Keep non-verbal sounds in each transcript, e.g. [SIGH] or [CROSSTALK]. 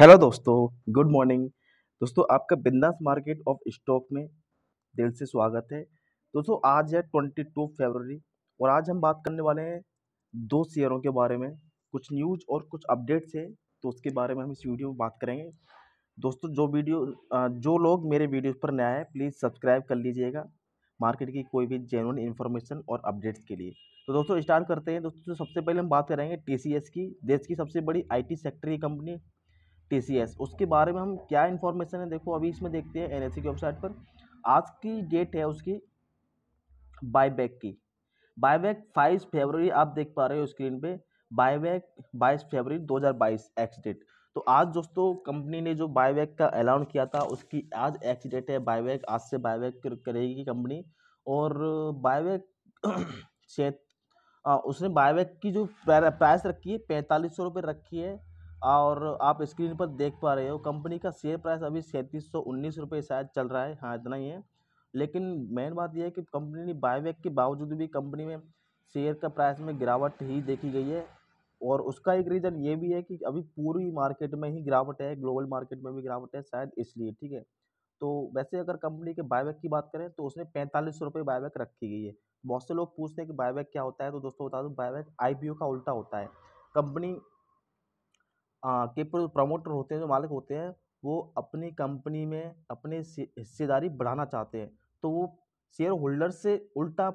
hello दोस्तों good morning दोस्तों आपका बिंदास मार्केट ऑफ स्टॉक में दिल से स्वागत है दोस्तों आज है ट्वेंटी टू फेबररी और आज हम बात करने वाले हैं दो शेयरों के बारे में कुछ न्यूज और कुछ अपडेट्स है तो उसके बारे में हम इस वीडियो में बात करेंगे दोस्तों जो वीडियो जो लोग मेरे वीडियोज़ पर नया है प्लीज़ सब्सक्राइब कर लीजिएगा मार्केट की कोई भी जेनुअन इन्फॉर्मेशन और अपडेट्स के लिए तो दोस्तों स्टार्ट करते हैं दोस्तों सबसे पहले हम बात करेंगे टी की देश की सबसे बड़ी आईटी सेक्टर की कंपनी टी उसके बारे में हम क्या इन्फॉर्मेशन है देखो अभी इसमें देखते हैं एन की वेबसाइट पर आज की डेट है उसकी बायबैक की बायबैक फाइव फेबररी आप देख पा रहे हो स्क्रीन पे बायबैक बाईस फेबररी 2022 एक्स डेट तो आज दोस्तों कंपनी ने जो बायबैक का अलाउंस किया था उसकी आज एक्स डेट है बायबैक आज से बायबैक करेगी कंपनी और बायबैक से [COUGHS] उसने बायबैक की जो प्राइस रखी है पैंतालीस सौ रुपये रखी है और आप स्क्रीन पर देख पा रहे हो कंपनी का शेयर प्राइस अभी सैंतीस सौ उन्नीस रुपये शायद चल रहा है हाँ इतना ही है लेकिन मेन बात यह है कि कंपनी ने बायबैक के बावजूद भी कंपनी में शेयर का प्राइस में गिरावट ही देखी गई है और उसका एक रीज़न ये भी है कि अभी पूरी मार्केट में ही गिरावट है ग्लोबल मार्केट में भी गिरावट है शायद इसलिए ठीक है तो वैसे अगर कंपनी के बायबैक की बात करें तो उसने पैंतालीस सौ रुपये बायबैक रखी गई है बहुत से लोग पूछते हैं कि बायबैक क्या होता है तो दोस्तों बता दूँ बायबैक आई का उल्टा होता है कंपनी के प्रमोटर होते हैं जो मालिक होते हैं वो अपनी कंपनी में अपने हिस्सेदारी बढ़ाना चाहते हैं तो वो शेयर होल्डर से उल्टा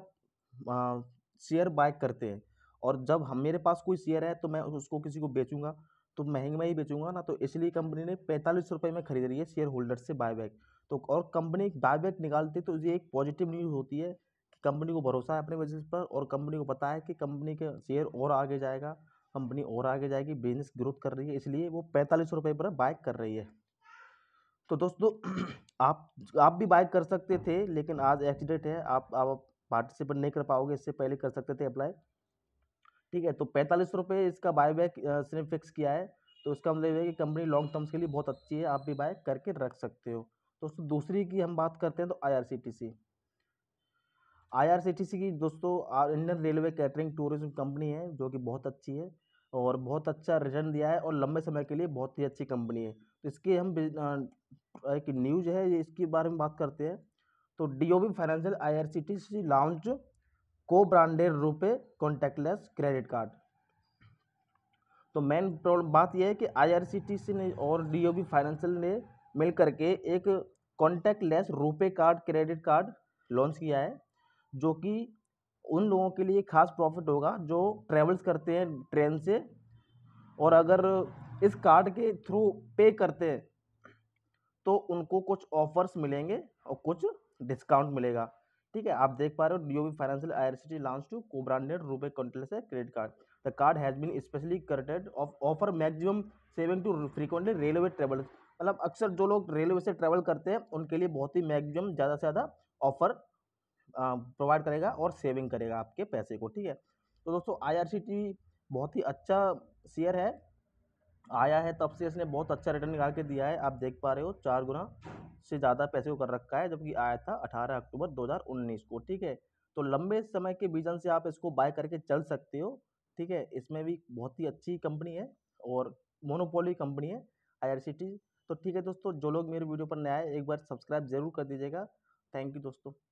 शेयर बाय करते हैं और जब हम मेरे पास कोई शेयर है तो मैं उसको किसी को बेचूंगा तो महंगे में ही बेचूंगा ना तो इसलिए कंपनी ने पैंतालीस रुपये में खरीद रही है शेयर होल्डर से बायबैक तो और कंपनी एक बायबैक निकालती है तो ये एक पॉजिटिव न्यूज़ होती है कि कंपनी को भरोसा है अपने बिजनेस पर और कंपनी को पता है कि कंपनी के शेयर और आगे जाएगा कंपनी और आगे जाएगी बिजनेस ग्रोथ कर रही है इसलिए वो पैंतालीस रुपये पर बाइक कर रही है तो दोस्तों [CLEARS THROAT] आप आप भी बाइक कर सकते थे लेकिन आज एक्सीडेंट है आप आप पार्टिसिपेट नहीं कर पाओगे इससे पहले कर सकते थे अप्लाई ठीक है तो पैंतालीस रुपये इसका बाय बैक इसने फिक्स किया है तो इसका मतलब है कि कंपनी लॉन्ग टर्म्स के लिए बहुत अच्छी है आप भी बाय करके रख सकते हो दोस्तों दूसरी की हम बात करते हैं तो आई आई आर सी टी सी की दोस्तों Indian railway catering tourism company है जो कि बहुत अच्छी है और बहुत अच्छा रिटर्न दिया है और लंबे समय के लिए बहुत ही अच्छी कंपनी है तो इसकी हम एक न्यूज है इसके बारे में बात करते हैं तो D O B financial I R C T C launch को branded RuPay contactless credit card तो मेन प्रॉब्लम बात यह है कि आई आर सी टी सी ने और डी ओ बी फाइनेंशियल ने मिल के एक contactless RuPay card credit card launch किया है जो कि उन लोगों के लिए खास प्रॉफिट होगा जो ट्रेवल्स करते हैं ट्रेन से और अगर इस कार्ड के थ्रू पे करते हैं तो उनको कुछ ऑफर्स मिलेंगे और कुछ डिस्काउंट मिलेगा ठीक है आप देख पा रहे हो D O B financial I R C T launch two co-branded RuPay contactless credit card the card has been specially curated of offer maximum saving to frequently railway travel मतलब अक्सर जो लोग रेलवे से travel करते हैं उनके लिए बहुत ही मैक्सिमम ज़्यादा से ज़्यादा ऑफर प्रोवाइड करेगा और सेविंग करेगा आपके पैसे को ठीक है तो दोस्तों आई आर सी टी बहुत ही अच्छा शेयर है आया है तब से इसने बहुत अच्छा रिटर्न निकाल के दिया है आप देख पा रहे हो चार गुना से ज़्यादा पैसे को कर रखा है जबकि आया था अठारह अक्टूबर 2019 को ठीक है तो लंबे समय के विजन से आप इसको बाय करके चल सकते हो ठीक है इसमें भी बहुत ही अच्छी कंपनी है और मोनोपोली कंपनी है आई तो ठीक है दोस्तों जो लोग मेरे वीडियो पर नए आए एक बार सब्सक्राइब जरूर कर दीजिएगा थैंक यू दोस्तों